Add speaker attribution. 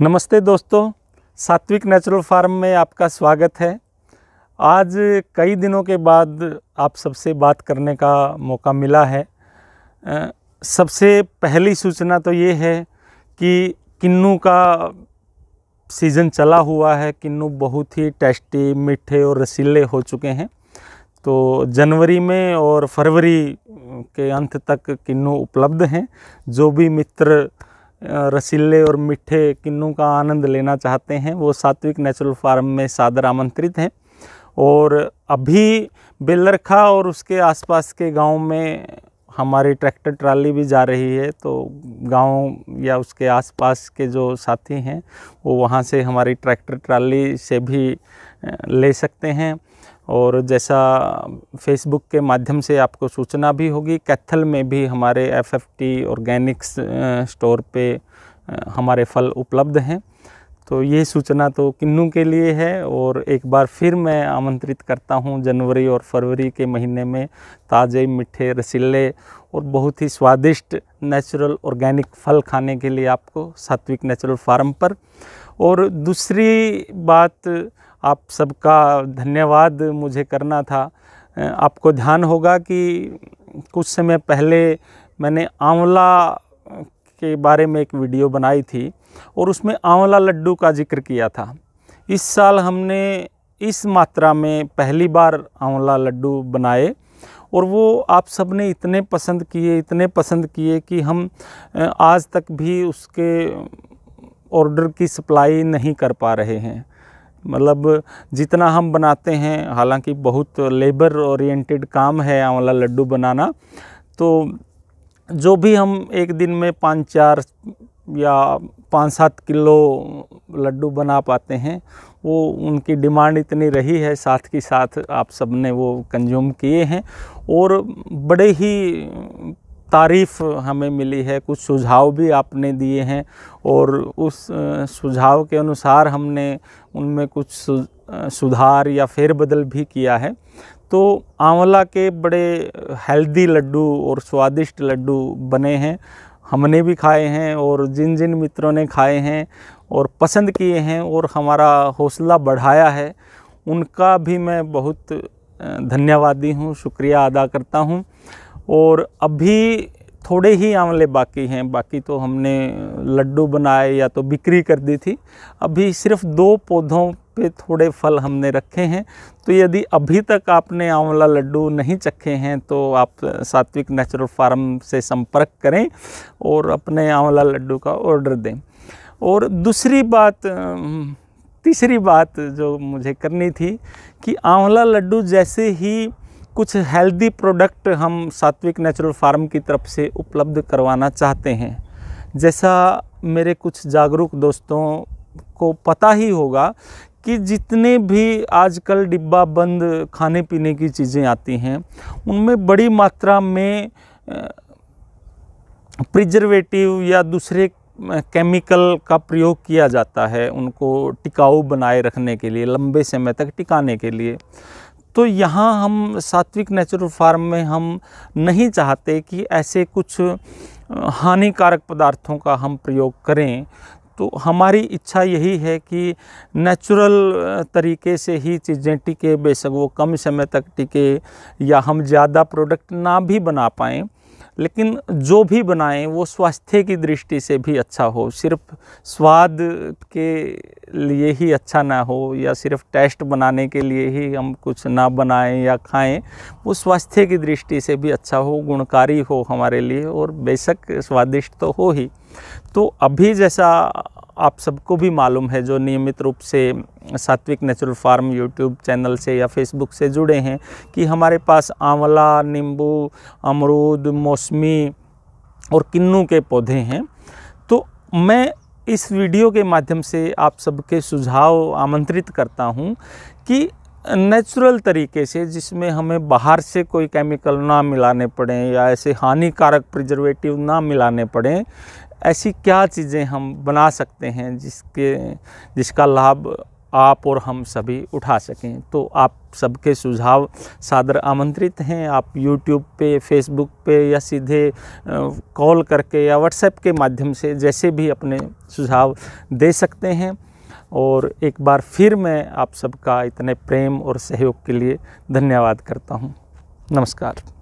Speaker 1: नमस्ते दोस्तों सात्विक नेचुरल फार्म में आपका स्वागत है आज कई दिनों के बाद आप सबसे बात करने का मौका मिला है सबसे पहली सूचना तो ये है कि किन्नू का सीज़न चला हुआ है किन्नू बहुत ही टेस्टी मीठे और रसीले हो चुके हैं तो जनवरी में और फरवरी के अंत तक किन्नू उपलब्ध हैं जो भी मित्र रसीले और मीठे किन्नू का आनंद लेना चाहते हैं वो सात्विक नेचुरल फार्म में सादर आमंत्रित हैं और अभी बेलरखा और उसके आसपास के गांव में हमारी ट्रैक्टर ट्राली भी जा रही है तो गांव या उसके आसपास के जो साथी हैं वो वहाँ से हमारी ट्रैक्टर ट्राली से भी ले सकते हैं और जैसा फेसबुक के माध्यम से आपको सूचना भी होगी कैथल में भी हमारे एफएफटी ऑर्गेनिक्स स्टोर पे हमारे फल उपलब्ध हैं तो ये सूचना तो किन्नू के लिए है और एक बार फिर मैं आमंत्रित करता हूँ जनवरी और फरवरी के महीने में ताज़े मीठे रसीले और बहुत ही स्वादिष्ट नेचुरल ऑर्गेनिक फल खाने के लिए आपको सात्विक नेचुरल फार्म पर और दूसरी बात आप सबका धन्यवाद मुझे करना था आपको ध्यान होगा कि कुछ समय पहले मैंने आंवला के बारे में एक वीडियो बनाई थी और उसमें आंवला लड्डू का जिक्र किया था इस साल हमने इस मात्रा में पहली बार आंवला लड्डू बनाए और वो आप सब ने इतने पसंद किए इतने पसंद किए कि हम आज तक भी उसके ऑर्डर की सप्लाई नहीं कर पा रहे हैं मतलब जितना हम बनाते हैं हालांकि बहुत लेबर ओरिएंटेड काम है आंवला लड्डू बनाना तो जो भी हम एक दिन में पाँच चार या पाँच सात किलो लड्डू बना पाते हैं वो उनकी डिमांड इतनी रही है साथ ही साथ आप सबने वो कंज्यूम किए हैं और बड़े ही तारीफ़ हमें मिली है कुछ सुझाव भी आपने दिए हैं और उस सुझाव के अनुसार हमने उनमें कुछ सुधार या फेरबदल भी किया है तो आंवला के बड़े हेल्दी लड्डू और स्वादिष्ट लड्डू बने हैं हमने भी खाए हैं और जिन जिन मित्रों ने खाए हैं और पसंद किए हैं और हमारा हौसला बढ़ाया है उनका भी मैं बहुत धन्यवादी हूँ शुक्रिया अदा करता हूँ और अभी थोड़े ही आंवले बाकी हैं बाकी तो हमने लड्डू बनाए या तो बिक्री कर दी थी अभी सिर्फ दो पौधों पे थोड़े फल हमने रखे हैं तो यदि अभी तक आपने आंवला लड्डू नहीं चखे हैं तो आप सात्विक नेचुरल फार्म से संपर्क करें और अपने आंवला लड्डू का ऑर्डर दें और दूसरी बात तीसरी बात जो मुझे करनी थी कि आंवला लड्डू जैसे ही कुछ हेल्दी प्रोडक्ट हम सात्विक नेचुरल फार्म की तरफ से उपलब्ध करवाना चाहते हैं जैसा मेरे कुछ जागरूक दोस्तों को पता ही होगा कि जितने भी आजकल डिब्बा बंद खाने पीने की चीज़ें आती हैं उनमें बड़ी मात्रा में प्रिजर्वेटिव या दूसरे केमिकल का प्रयोग किया जाता है उनको टिकाऊ बनाए रखने के लिए लंबे समय तक टिकाने के लिए तो यहाँ हम सात्विक नेचुरल फार्म में हम नहीं चाहते कि ऐसे कुछ हानिकारक पदार्थों का हम प्रयोग करें तो हमारी इच्छा यही है कि नेचुरल तरीके से ही चीज़ें टिके बेशक वो कम समय तक टिके या हम ज़्यादा प्रोडक्ट ना भी बना पाएँ लेकिन जो भी बनाएं वो स्वास्थ्य की दृष्टि से भी अच्छा हो सिर्फ स्वाद के लिए ही अच्छा ना हो या सिर्फ टेस्ट बनाने के लिए ही हम कुछ ना बनाएं या खाएं वो स्वास्थ्य की दृष्टि से भी अच्छा हो गुणकारी हो हमारे लिए और बेशक स्वादिष्ट तो हो ही तो अभी जैसा आप सबको भी मालूम है जो नियमित रूप से सात्विक नेचुरल फार्म यूट्यूब चैनल से या फेसबुक से जुड़े हैं कि हमारे पास आंवला नींबू अमरूद मौसमी और किन्नू के पौधे हैं तो मैं इस वीडियो के माध्यम से आप सबके सुझाव आमंत्रित करता हूं कि नेचुरल तरीके से जिसमें हमें बाहर से कोई केमिकल ना मिलाने पड़ें या ऐसे हानिकारक प्रिजर्वेटिव ना मिलाने पड़ें ऐसी क्या चीज़ें हम बना सकते हैं जिसके जिसका लाभ आप और हम सभी उठा सकें तो आप सबके सुझाव सादर आमंत्रित हैं आप यूट्यूब पे फेसबुक पे या सीधे कॉल करके या व्हाट्सएप के माध्यम से जैसे भी अपने सुझाव दे सकते हैं और एक बार फिर मैं आप सबका इतने प्रेम और सहयोग के लिए धन्यवाद करता हूँ नमस्कार